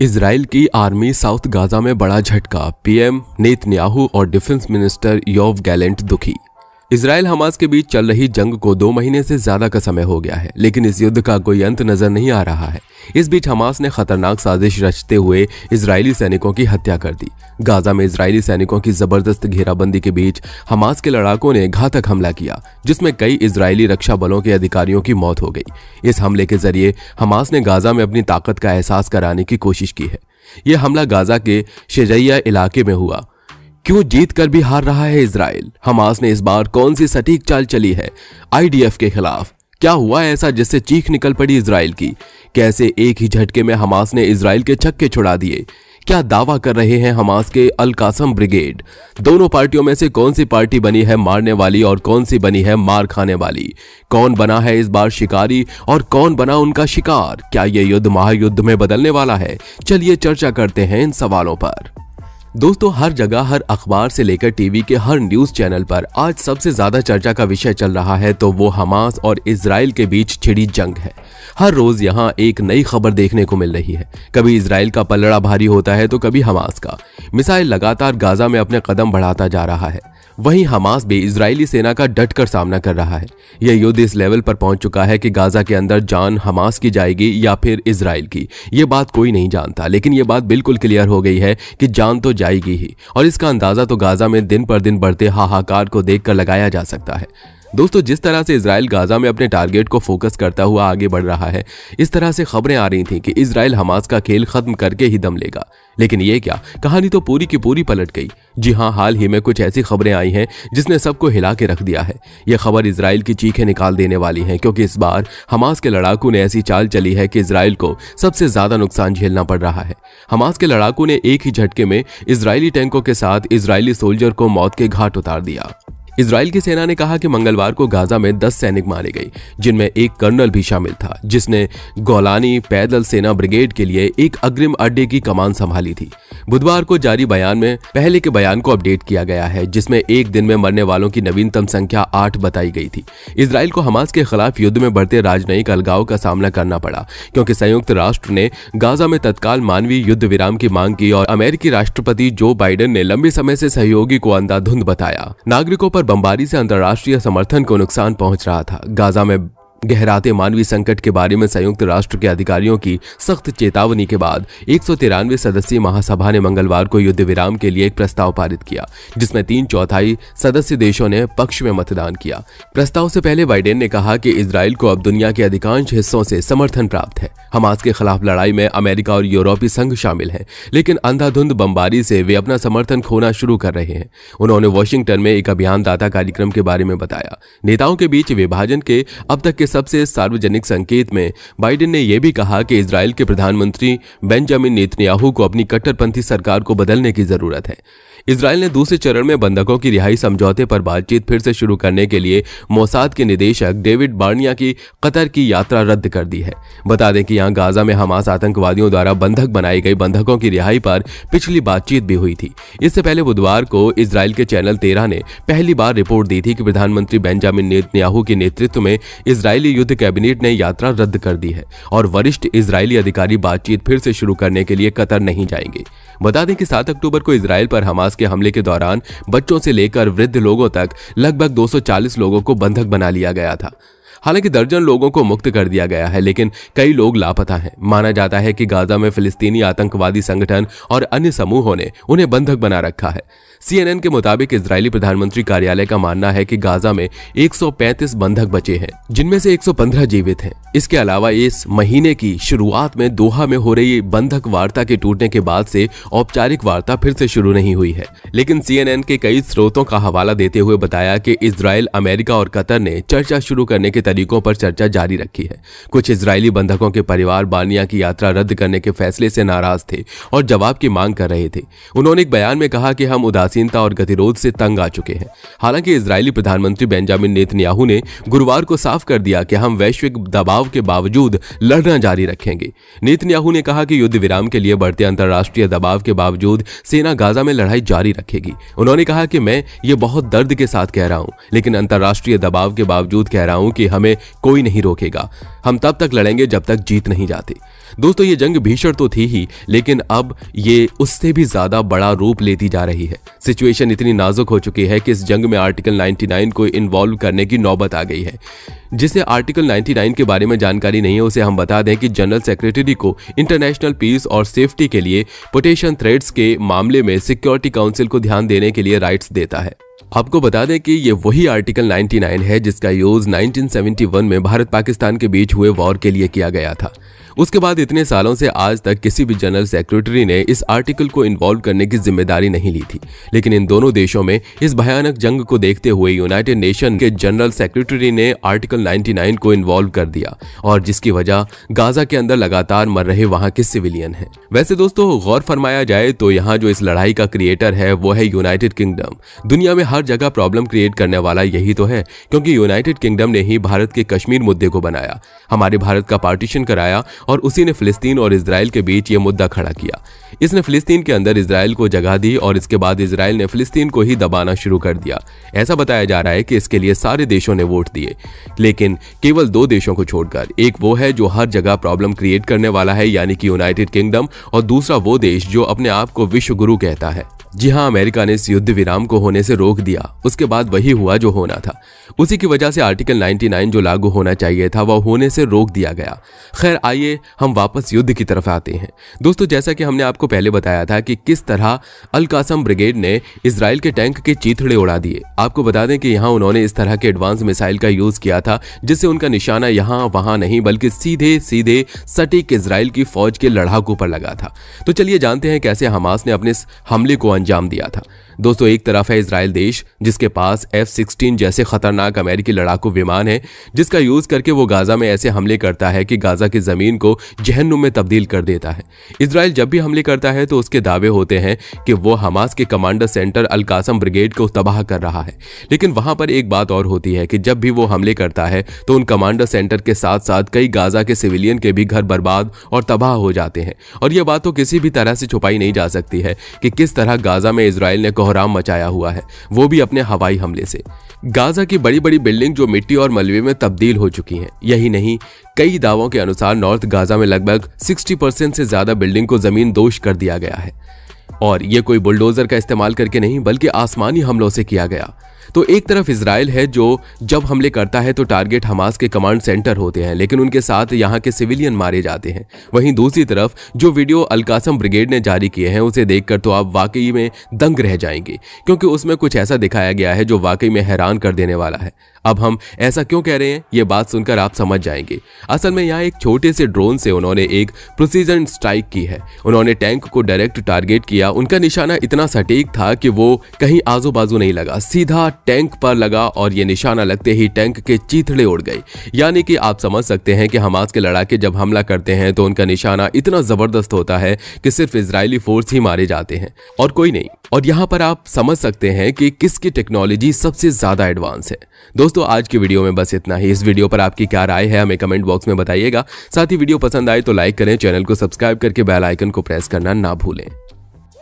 Israel की army south Gaza में बड़ा झटका पीएम नेतन्याहू और डिफेंस मिनिस्टर योव गैलेंट दुखी इसराइल हमास के बीच चल रही जंग को दो महीने से ज्यादा का समय हो गया है लेकिन इस युद्ध का कोई अंत नजर नहीं आ रहा है इस बीच हमास ने खतरनाक साजिश रचते हुए इजरायली सैनिकों की हत्या कर दी गाजा में इजरायली सैनिकों की जबरदस्त घेराबंदी के बीच हमास के लड़ाकों ने घातक हमला किया जिसमें कई इजरायली रक्षा बलों के अधिकारियों की मौत हो गई इस हमले के जरिए हमास ने गाजा में अपनी ताकत का एहसास कराने की कोशिश की है यह हमला गाजा के शेजैया इलाके में हुआ क्यों जीत कर भी हार रहा है इसराइल हमास ने इस बार कौन सी सटीक चाल चली है आईडीएफ के खिलाफ क्या हुआ ऐसा जिससे चीख निकल पड़ी इसराइल की कैसे एक ही झटके में हमास ने इसराइल के छक्के छुड़ा दिए क्या दावा कर रहे हैं हमास के अलकासम ब्रिगेड दोनों पार्टियों में से कौन सी पार्टी बनी है मारने वाली और कौन सी बनी है मार खाने वाली कौन बना है इस बार शिकारी और कौन बना उनका शिकार क्या ये युद्ध महायुद्ध में बदलने वाला है चलिए चर्चा करते हैं इन सवालों पर दोस्तों हर जगह हर अखबार से लेकर टीवी के हर न्यूज चैनल पर आज सबसे ज्यादा चर्चा का विषय चल रहा है तो वो हमास और इसराइल के बीच छिड़ी जंग है हर रोज यहाँ एक नई खबर देखने को मिल रही है कभी इसराइल का पलड़ा भारी होता है तो कभी हमास का मिसाइल लगातार गाजा में अपने कदम बढ़ाता जा रहा है वहीं हमास भी इजरायली सेना का डटकर सामना कर रहा है यह युद्ध इस लेवल पर पहुंच चुका है कि गाजा के अंदर जान हमास की जाएगी या फिर इसराइल की यह बात कोई नहीं जानता लेकिन यह बात बिल्कुल क्लियर हो गई है कि जान तो जाएगी ही और इसका अंदाजा तो गाजा में दिन पर दिन बढ़ते हाहाकार को देखकर लगाया जा सकता है दोस्तों जिस तरह से इसराइल गाजा में अपने टारगेट को फोकस करता हुआ आगे बढ़ रहा है इस तरह से खबरें आ रही थी कि इसराइल हमास का खेल खत्म करके ही दम लेगा लेकिन ये क्या कहानी तो पूरी की पूरी पलट गई जी हाँ हाल ही में कुछ ऐसी खबरें आई हैं जिसने सबको हिला के रख दिया है ये खबर इसराइल की चीखें निकाल देने वाली है क्योंकि इस बार हमास के लड़ाकू ने ऐसी चाल चली है कि इसराइल को सबसे ज्यादा नुकसान झेलना पड़ रहा है हमास के लड़ाकू ने एक ही झटके में इसराइली टैंकों के साथ इसराइली सोल्जर को मौत के घाट उतार दिया इसराइल की सेना ने कहा कि मंगलवार को गाजा में 10 सैनिक मारे गए जिनमें एक कर्नल भी शामिल था जिसने गोलानी पैदल सेना ब्रिगेड के लिए एक अग्रिम अड्डे की कमान संभाली थी बुधवार को जारी बयान में पहले के बयान को अपडेट किया गया है जिसमें एक दिन में मरने वालों की नवीनतम संख्या आठ बताई गई थी इसराइल को हमास के खिलाफ युद्ध में बढ़ते राजनयिक अलगाव का सामना करना पड़ा क्योंकि संयुक्त राष्ट्र ने गाजा में तत्काल मानवीय युद्ध विराम की मांग की और अमेरिकी राष्ट्रपति जो बाइडेन ने लंबे समय से सहयोगी को अंधाधुंध बताया नागरिकों पर बमबारी से अंतर्राष्ट्रीय समर्थन को नुकसान पहुंच रहा था गाजा में गहराते मानवीय संकट के बारे में संयुक्त राष्ट्र के अधिकारियों की सख्त चेतावनी के बाद एक सदस्यीय महासभा ने मंगलवार को युद्ध विराम के लिए एक प्रस्ताव पारित किया जिसमें तीन चौथाई सदस्य देशों ने पक्ष में मतदान किया प्रस्ताव से पहले बाइडेन ने कहा कि इसराइल को अब दुनिया के अधिकांश हिस्सों से समर्थन प्राप्त है हमास के खिलाफ लड़ाई में अमेरिका और यूरोपीय संघ शामिल है लेकिन अंधाधुंध बमबारी से वे अपना समर्थन खोना शुरू कर रहे हैं उन्होंने वॉशिंगटन में एक अभियानदाता कार्यक्रम के बारे में बताया नेताओं के बीच विभाजन के अब तक के सबसे सार्वजनिक संकेत में बाइडेन ने यह भी कहा कि इसराइल के प्रधानमंत्री बेंजामिन नेतन्याहू को अपनी कट्टरपंथी सरकार को बदलने की जरूरत है इसराइल ने दूसरे चरण में बंधकों की रिहाई समझौते पर बातचीत फिर से शुरू करने के लिए मोसाद के निदेशक डेविड बार्निया की कतर की यात्रा रद्द कर दी है बता दें कि यहाँ गाजा में हमास आतंकवादियों द्वारा बंधक बनाई गई बंधकों की रिहाई पर पिछली बातचीत भी हुई थी इससे पहले बुधवार को इसराइल के चैनल तेरह ने पहली बार रिपोर्ट दी थी कि प्रधानमंत्री बेंजामिन नेतन्याहू के नेतृत्व में इसराइली युद्ध कैबिनेट ने यात्रा रद्द कर दी है और वरिष्ठ इसराइली अधिकारी बातचीत फिर से शुरू करने के लिए कतर नहीं जाएंगे बता दें कि सात अक्टूबर को इसराइल पर हमास के हमले के दौरान बच्चों से लेकर वृद्ध लोगों तक लगभग 240 लोगों को बंधक बना लिया गया था हालांकि दर्जन लोगों को मुक्त कर दिया गया है लेकिन कई लोग लापता हैं माना जाता है कि गाजा में फिलिस्तीनी आतंकवादी संगठन और अन्य समूहों ने उन्हें बंधक बना रखा है सीएनएन के मुताबिक इसराइली प्रधानमंत्री कार्यालय का मानना है कि गाजा में 135 बंधक बचे हैं जिनमें से 115 जीवित हैं इसके अलावा इस महीने की शुरुआत में दोहा में हो रही बंधक वार्ता के टूटने के बाद से औपचारिक वार्ता फिर से शुरू नहीं हुई है लेकिन सीएनएन के कई स्रोतों का हवाला देते हुए बताया कि इसराइल अमेरिका और कतर ने चर्चा शुरू करने की तरीकों पर चर्चा जारी रखी है कुछ इसराइली बंधकों के परिवार बानिया की यात्रा रद्द करने के फैसले से नाराज थे और जवाब की मांग कर रहे थे उन्होंने एक बयान में कहा कि हम उदासीनता और गतिरोध से तंग आ चुके हैं हालांकि इसराइली प्रधानमंत्री बेंजामिन नेतन्याहू ने गुरुवार को साफ कर दिया कि हम वैश्विक दबाव के बावजूद लड़ना जारी रखेंगे नेतन्याहू ने कहा कि युद्ध विराम के लिए बढ़ते अंतर्राष्ट्रीय दबाव के बावजूद सेना गाजा में लड़ाई जारी रखेगी उन्होंने कहा कि मैं ये बहुत दर्द के साथ कह रहा हूँ लेकिन अंतर्राष्ट्रीय दबाव के बावजूद कह रहा हूँ कि हम हमें कोई नहीं रोकेगा हम तब तक लड़ेंगे जब तक जीत नहीं जाते दोस्तों ये जंग भीषण तो थी ही लेकिन अब ये उससे भी ज्यादा बड़ा रूप लेती जा रही है सिचुएशन इतनी नाजुक हो चुकी है कि इस जंग में आर्टिकल 99 को इन्वॉल्व करने की नौबत आ गई है जिसे आर्टिकल 99 के बारे में जानकारी नहीं है उसे हम बता दें कि जनरल सेक्रेटरी को इंटरनेशनल पीस और सेफ्टी के लिए पोटेशन थ्रेड्स के मामले में सिक्योरिटी काउंसिल को ध्यान देने के लिए राइट्स देता है आपको बता दें कि ये वही आर्टिकल 99 है जिसका यूज 1971 में भारत पाकिस्तान के बीच हुए वॉर के लिए किया गया था उसके बाद इतने सालों से आज तक किसी भी जनरल सेक्रेटरी ने इस आर्टिकल को इन्वॉल्व करने की जिम्मेदारी नहीं ली थी लेकिन इन दोनों देशों में इस भयानक जंग को देखते हुए यूनाइटेड नेशन के जनरल सेक्रेटरी ने आर्टिकल 99 को इन्वॉल्व कर दिया और जिसकी वजह गाजा के अंदर लगातार मर रहे वहां के सिविलियन है वैसे दोस्तों गौर फरमाया जाए तो यहाँ जो इस लड़ाई का क्रिएटर है वो है यूनाइटेड किंगडम दुनिया में हर जगह प्रॉब्लम क्रिएट करने वाला यही तो है क्योंकि यूनाइटेड किंगडम ने ही भारत के कश्मीर मुद्दे को बनाया हमारे भारत का पार्टीशन कराया और उसी ने फिलिस्तीन और इसराइल के बीच ये मुद्दा खड़ा किया इसने फिलिस्तीन के अंदर इसराइल को जगह दी और इसके बाद इसराइल ने फिलिस्तीन को ही दबाना शुरू कर दिया ऐसा बताया जा रहा है कि इसके लिए सारे देशों ने वोट दिए लेकिन केवल दो देशों को छोड़कर एक वो है जो हर जगह प्रॉब्लम क्रिएट करने वाला है यानी कि यूनाइटेड किंगडम और दूसरा वो देश जो अपने आप को विश्व गुरु कहता है जी हाँ अमेरिका ने इस युद्ध विराम को होने से रोक दिया उसके बाद वही हुआ जो होना था उसी की वजह से आर्टिकल 99 जो लागू होना चाहिए था वह होने से रोक दिया गया खैर आइए हम वापस युद्ध की तरफ आते हैं दोस्तों जैसा कि हमने आपको पहले बताया था कि किस तरह अलकासम ब्रिगेड ने इसराइल के टैंक के चीथड़े उड़ा दिए आपको बता दें कि यहाँ उन्होंने इस तरह के एडवांस मिसाइल का यूज किया था जिससे उनका निशाना यहाँ वहां नहीं बल्कि सीधे सीधे सटीक इसराइल की फौज के लड़ाकू पर लगा था तो चलिए जानते हैं कैसे हमास ने अपने हमले को अंजाम अंजाम दिया था दोस्तों एक तरफ है इसराइल देश जिसके पास एफ सिक्सटीन जैसे खतरनाक अमेरिकी लड़ाकू विमान है जिसका यूज करके वो गाजा में ऐसे हमले करता है कि गाजा की जमीन को जहनुम में तब्दील कर देता है इसराइल जब भी हमले करता है तो उसके दावे होते हैं कि वो हमास के कमांडर सेंटर अलकासम ब्रिगेड को तबाह कर रहा है लेकिन वहां पर एक बात और होती है कि जब भी वो हमले करता है तो उन कमांडर सेंटर के साथ साथ कई गाजा के सिविलियन के भी घर बर्बाद और तबाह हो जाते हैं और यह बात तो किसी भी तरह से छुपाई नहीं जा सकती है कि किस तरह गाजा में इसराइल ने कोहराम मचाया हुआ है वो भी अपने हवाई हमले से गाजा की बड़ी बड़ी बिल्डिंग जो मिट्टी और मलबे में तब्दील हो चुकी हैं यही नहीं कई दावों के अनुसार नॉर्थ गाजा में लगभग 60 परसेंट से ज्यादा बिल्डिंग को जमीन दोष कर दिया गया है और ये कोई बुलडोजर का इस्तेमाल करके नहीं बल्कि आसमानी हमलों से किया गया तो एक तरफ इसराइल है जो जब हमले करता है तो टारगेट हमास के कमांड सेंटर होते हैं लेकिन उनके साथ यहाँ के सिविलियन मारे जाते हैं वहीं दूसरी तरफ जो वीडियो अलकासम ब्रिगेड ने जारी किए हैं उसे देखकर तो आप वाकई में दंग रह जाएंगे क्योंकि उसमें कुछ ऐसा दिखाया गया है जो वाकई में हैरान कर देने वाला है अब हम ऐसा क्यों कह रहे हैं ये बात सुनकर आप समझ जाएंगे असल में यहाँ एक छोटे से ड्रोन से उन्होंने एक प्रोसीजन स्ट्राइक की है उन्होंने टैंक को डायरेक्ट टारगेट किया उनका निशाना इतना सटीक था कि वो कहीं आजू बाजू नहीं लगा सीधा टैंक पर लगा और ये निशाना लगते ही टैंक के चीथड़े उड़ गए यानी कि आप समझ सकते हैं कि हमास के लड़ाके जब हमला करते हैं तो उनका निशाना इतना जबरदस्त होता है कि सिर्फ इसराइली फोर्स ही मारे जाते हैं और कोई नहीं और यहाँ पर आप समझ सकते हैं कि किसकी टेक्नोलॉजी सबसे ज्यादा एडवांस है दोस्तों आज की वीडियो में बस इतना ही इस वीडियो पर आपकी क्या राय है हमें कमेंट बॉक्स में बताइएगा साथ ही वीडियो पसंद आए तो लाइक करें चैनल को सब्सक्राइब करके बेल आइकन को प्रेस करना ना भूलें